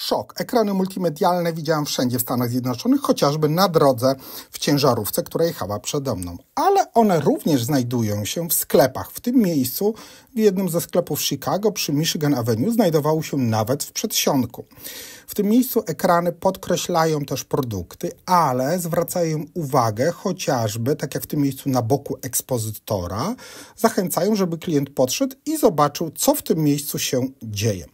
szok. Ekrany multimedialne widziałem wszędzie w Stanach Zjednoczonych, chociażby na drodze w ciężarówce, która jechała przede mną. Ale one również znajdują się w sklepach. W tym miejscu, w jednym ze sklepów Chicago przy Michigan Avenue, znajdowało się nawet w przedsionku. W tym miejscu ekrany podkreślają też produkty, ale zwracają uwagę chociażby, tak jak w tym miejscu na boku ekspozytora, zachęcają, żeby klient podszedł i zobaczył, co w tym miejscu się dzieje.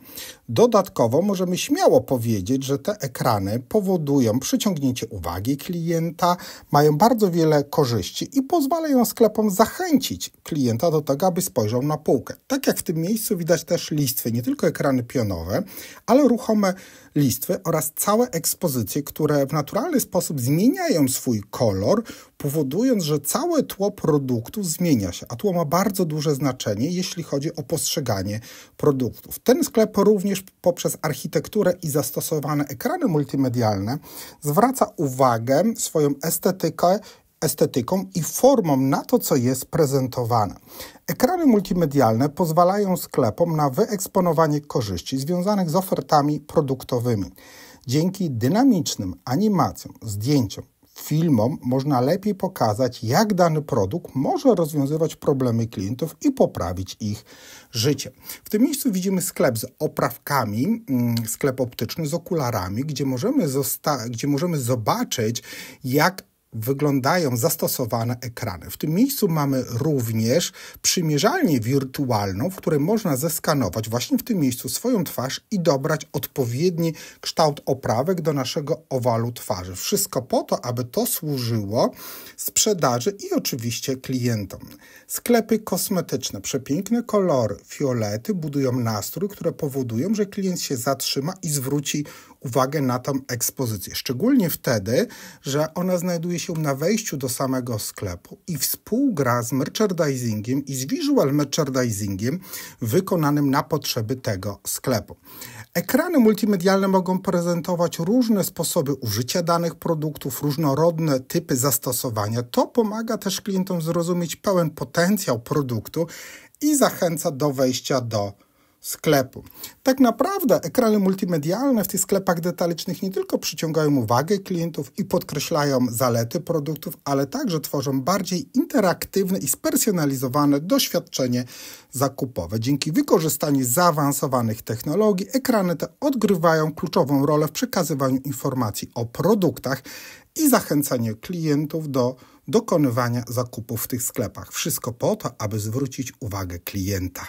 Dodatkowo możemy śmiało powiedzieć, że te ekrany powodują przyciągnięcie uwagi klienta, mają bardzo wiele korzyści i pozwalają sklepom zachęcić klienta do tego, aby spojrzał na półkę. Tak jak w tym miejscu widać też listwy, nie tylko ekrany pionowe, ale ruchome listwy listwy oraz całe ekspozycje, które w naturalny sposób zmieniają swój kolor, powodując, że całe tło produktu zmienia się, a tło ma bardzo duże znaczenie, jeśli chodzi o postrzeganie produktów. Ten sklep również poprzez architekturę i zastosowane ekrany multimedialne zwraca uwagę swoją estetykę estetyką i formą na to, co jest prezentowane. Ekrany multimedialne pozwalają sklepom na wyeksponowanie korzyści związanych z ofertami produktowymi. Dzięki dynamicznym animacjom, zdjęciom, filmom można lepiej pokazać, jak dany produkt może rozwiązywać problemy klientów i poprawić ich życie. W tym miejscu widzimy sklep z oprawkami, mm, sklep optyczny z okularami, gdzie możemy, gdzie możemy zobaczyć, jak wyglądają zastosowane ekrany. W tym miejscu mamy również przymierzalnię wirtualną, w której można zeskanować właśnie w tym miejscu swoją twarz i dobrać odpowiedni kształt oprawek do naszego owalu twarzy. Wszystko po to, aby to służyło sprzedaży i oczywiście klientom. Sklepy kosmetyczne, przepiękne kolory, fiolety budują nastrój, które powodują, że klient się zatrzyma i zwróci uwagę na tą ekspozycję. Szczególnie wtedy, że ona znajduje się na wejściu do samego sklepu i współgra z merchandisingiem i z visual merchandisingiem wykonanym na potrzeby tego sklepu. Ekrany multimedialne mogą prezentować różne sposoby użycia danych produktów, różnorodne typy zastosowania. To pomaga też klientom zrozumieć pełen potencjał produktu i zachęca do wejścia do sklepu. Tak naprawdę ekrany multimedialne w tych sklepach detalicznych nie tylko przyciągają uwagę klientów i podkreślają zalety produktów, ale także tworzą bardziej interaktywne i spersonalizowane doświadczenie zakupowe. Dzięki wykorzystaniu zaawansowanych technologii ekrany te odgrywają kluczową rolę w przekazywaniu informacji o produktach i zachęcaniu klientów do dokonywania zakupów w tych sklepach. Wszystko po to, aby zwrócić uwagę klienta.